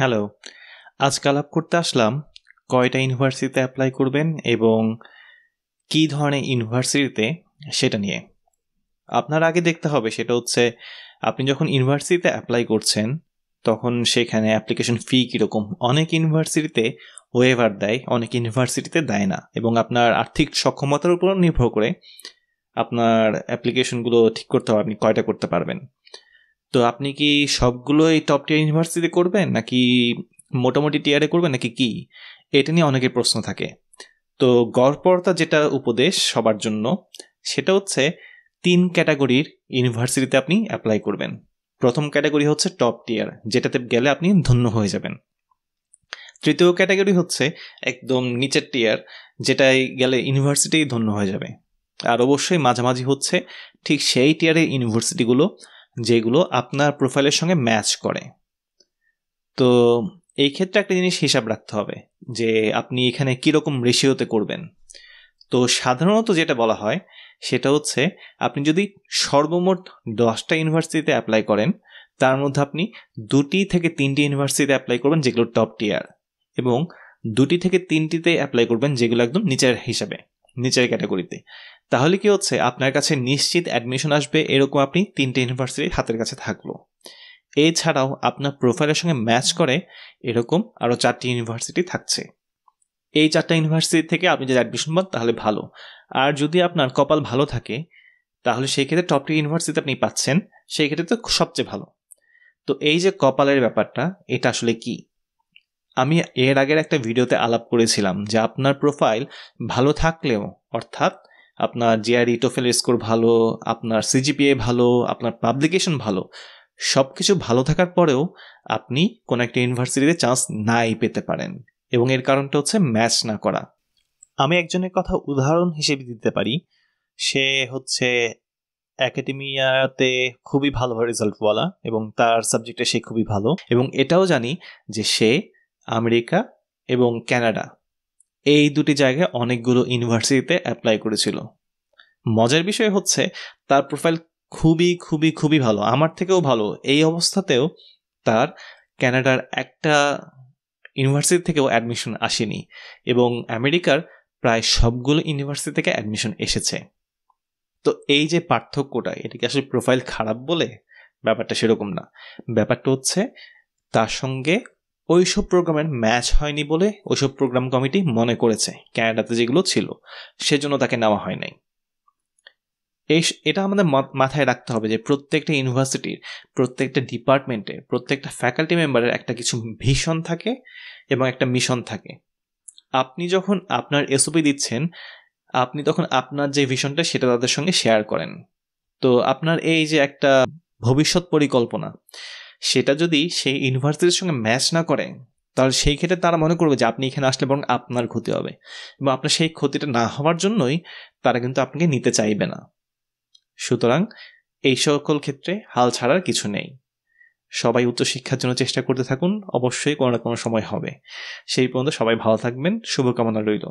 hello আজ আলাপ করতে আসলাম কয়টা ইউনিভার্সিটিতে অ্যাপ্লাই করবেন এবং কি ধরনের ইউনিভার্সিটিতে সেটা নিয়ে আপনার আগে দেখতে হবে সেটা হচ্ছে আপনি যখন ইউনিভার্সিটিতে অ্যাপ্লাই করছেন তখন সেখানে অ্যাপ্লিকেশন ফি কীরকম অনেক ইউনিভার্সিটিতে ওয়েভার দেয় অনেক ইউনিভার্সিটিতে দেয় না এবং আপনার আর্থিক সক্ষমতার উপর নির্ভর করে আপনার অ্যাপ্লিকেশনগুলো ঠিক করতে হবে আপনি কয়টা করতে পারবেন তো আপনি কি সবগুলোই টপ টিয়ার ইউনিভার্সিটিতে করবেন নাকি মোটামুটি টিয়ারে করবেন নাকি কি এটা নিয়ে অনেকের প্রশ্ন থাকে তো গড়পড়তা যেটা উপদেশ সবার জন্য সেটা হচ্ছে তিন ক্যাটাগরির ইউনিভার্সিটিতে আপনি অ্যাপ্লাই করবেন প্রথম ক্যাটাগরি হচ্ছে টপ টিয়ার যেটাতে গেলে আপনি ধন্য হয়ে যাবেন তৃতীয় ক্যাটাগরি হচ্ছে একদম নিচের টিয়ার যেটায় গেলে ইউনিভার্সিটি ধন্য হয়ে যাবে আর অবশ্যই মাঝামাঝি হচ্ছে ঠিক সেই টিয়ারে ইউনিভার্সিটিগুলো যেগুলো আপনার প্রোফাইলের সঙ্গে ম্যাচ করে তো এই ক্ষেত্রে একটা জিনিস হিসাব রাখতে হবে যে আপনি এখানে কীরকম রেশিওতে করবেন তো সাধারণত যেটা বলা হয় সেটা হচ্ছে আপনি যদি সর্বমোট দশটা ইউনিভার্সিটিতে অ্যাপ্লাই করেন তার মধ্যে আপনি দুটি থেকে তিনটি ইউনিভার্সিটিতে অ্যাপ্লাই করবেন যেগুলো টপ টিয়ার এবং দুটি থেকে তিনটিতে অ্যাপ্লাই করবেন যেগুলো একদম নিচের হিসাবে নিচের ক্যাটাগরিতে তাহলে কি হচ্ছে আপনার কাছে নিশ্চিত অ্যাডমিশন আসবে এরকম আপনি তিনটে ইউনিভার্সিটির হাতের কাছে থাকলো এছাড়াও আপনার প্রোফাইলের সঙ্গে ম্যাচ করে এরকম আরও চারটি ইউনিভার্সিটি থাকছে এই চারটা ইউনিভার্সিটি থেকে আপনি যদি অ্যাডমিশন পান তাহলে ভালো আর যদি আপনার কপাল ভালো থাকে তাহলে সেই ক্ষেত্রে টপ টি ইউনিভার্সিটি আপনি পাচ্ছেন সেই ক্ষেত্রে তো সবচেয়ে ভালো তো এই যে কপালের ব্যাপারটা এটা আসলে কি আমি এর আগের একটা ভিডিওতে আলাপ করেছিলাম যে আপনার প্রোফাইল ভালো থাকলেও অর্থাৎ আপনার জিআরই টোফেল স্কোর ভালো আপনার সিজিপিএ ভালো আপনার পাবলিকেশন ভালো সব কিছু ভালো থাকার পরেও আপনি কোনো একটা ইউনিভার্সিটিতে চান্স নাই পেতে পারেন এবং এর কারণটা হচ্ছে ম্যাচ না করা আমি একজনের কথা উদাহরণ হিসেবে দিতে পারি সে হচ্ছে অ্যাকাডেমিয়াতে খুবই ভালো রেজাল্টওয়ালা এবং তার সাবজেক্টে সে খুবই ভালো এবং এটাও জানি যে সে আমেরিকা এবং ক্যানাডা এই দুটি জায়গায় অনেকগুলো ইউনিভার্সিটিতে অ্যাপ্লাই করেছিল মজার বিষয় হচ্ছে তার প্রোফাইল খুবই খুবই খুবই ভালো আমার থেকেও ভালো এই অবস্থাতেও তার ক্যানাডার একটা ইউনিভার্সিটি থেকেও অ্যাডমিশন আসেনি এবং আমেরিকার প্রায় সবগুলো ইউনিভার্সিটি থেকে অ্যাডমিশন এসেছে তো এই যে পার্থক্যটা এটাকে আসলে প্রোফাইল খারাপ বলে ব্যাপারটা সেরকম না ব্যাপারটা হচ্ছে তার সঙ্গে ওইসব প্রোগ্রামের ম্যাচ হয়নি বলে ওইসব প্রোগ্রাম কমিটি মনে করেছে ক্যানাডাতে যেগুলো ছিল সেজন্য তাকে নেওয়া হয় নাই এই এটা আমাদের মাথায় রাখতে হবে যে প্রত্যেকটা ইউনিভার্সিটির প্রত্যেকটা ডিপার্টমেন্টে প্রত্যেকটা ফ্যাকাল্টি মেম্বারের একটা কিছু ভিশন থাকে এবং একটা মিশন থাকে আপনি যখন আপনার এসওপি দিচ্ছেন আপনি তখন আপনার যে ভিশনটা সেটা তাদের সঙ্গে শেয়ার করেন তো আপনার এই যে একটা ভবিষ্যৎ পরিকল্পনা সেটা যদি সেই ইউনিভার্সিটির সঙ্গে ম্যাচ না করে তাহলে সেই ক্ষেত্রে তারা মনে করবে যে আপনি এখানে আসলে বরং আপনার ক্ষতি হবে এবং আপনার সেই ক্ষতিটা না হওয়ার জন্যই তারা কিন্তু আপনাকে নিতে চাইবে না সুতরাং এই সকল ক্ষেত্রে হাল ছাড়ার কিছু নেই সবাই উচ্চশিক্ষার জন্য চেষ্টা করতে থাকুন অবশ্যই কোনো না কোনো সময় হবে সেই পর্যন্ত সবাই ভালো থাকবেন শুভকামনা রইল